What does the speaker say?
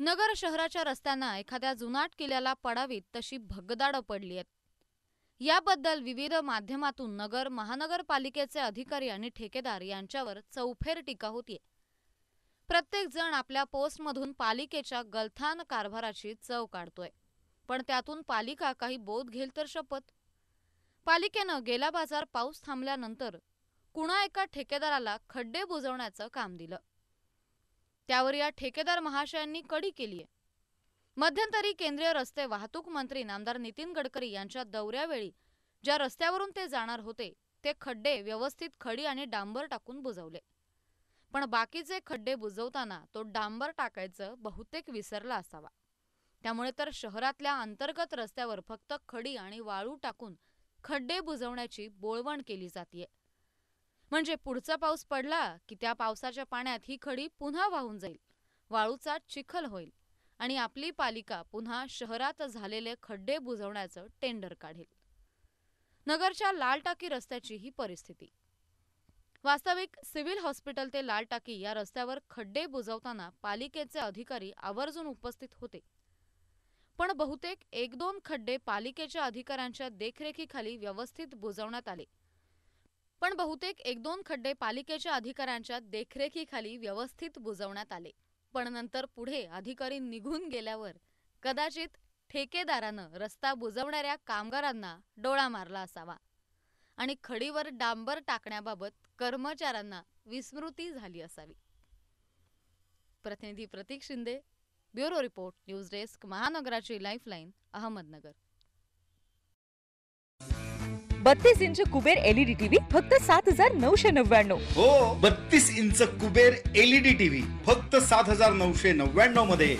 नगर शहराच्या रस्त्यांना एखाद्या जुनाट किल्ल्याला पडावीत तशी भगदाडं पडली आहेत याबद्दल विविध माध्यमातून नगर महानगरपालिकेचे अधिकारी आणि ठेकेदार यांच्यावर चौफेर टीका होतीये प्रत्येक जण आपल्या पोस्टमधून पालिकेच्या गलथान कारभाराची चव काढतोय पण त्यातून पालिका काही बोध घेईल तर शपथ पालिकेनं गेला बाजार पाऊस थांबल्यानंतर कुणा एका ठेकेदाराला खड्डे बुजवण्याचं काम दिलं त्यावर या ठेकेदार महाशयांनी कडी केली आहे मध्यंतरी केंद्रीय रस्ते वाहतूक मंत्री नामदार नितीन गडकरी यांच्या दौऱ्यावेळी ज्या रस्त्यावरून ते जाणार होते ते खड्डे व्यवस्थित खडी आणि डांबर टाकून बुजवले पण बाकीचे खड्डे बुजवताना तो डांबर टाकायचं बहुतेक विसरला असावा त्यामुळे तर शहरातल्या अंतर्गत रस्त्यावर फक्त खडी आणि वाळू टाकून खड्डे बुजवण्याची बोळवण केली जाते म्हणजे पुढचा पाऊस पडला की त्या पावसाच्या पाण्यात ही खडी पुन्हा वाहून जाईल वाळूचा चिखल होईल आणि आपली पालिका पुन्हा शहरात झालेले खड्डे बुजवण्याचं टेंडर काढेल नगरच्या लालटाकी रस्त्याची ही परिस्थिती वास्तविक सिव्हिल हॉस्पिटल ते लालटाकी या रस्त्यावर खड्डे बुजवताना पालिकेचे अधिकारी आवर्जून उपस्थित होते पण बहुतेक एक दोन खड्डे पालिकेच्या अधिकाऱ्यांच्या देखरेखीखाली व्यवस्थित बुजवण्यात आले पण बहुतेक एक दोन खड्डे पालिकेच्या अधिकाऱ्यांच्या देखरेखीखाली व्यवस्थित बुजवण्यात आले पण नंतर पुढे अधिकारी निघून गेल्यावर कदाचित ठेकेदारानं रस्ता बुजवणाऱ्या कामगारांना डोळा मारला असावा आणि खडीवर डांबर टाकण्याबाबत कर्मचाऱ्यांना विस्मृती झाली असावी प्रतिनिधी Prateek Shinde bureau report news desk महानगराची लाईफलाईन अहमदनगर बत्तीस इंच कुबेर एलईडी टीव्ही फक्त सात हजार नऊशे नव्याण्णव हो बत्तीस इंच कुबेर एलईडी टीव्ही फक्त सात हजार नऊशे नव्याण्णव मध्ये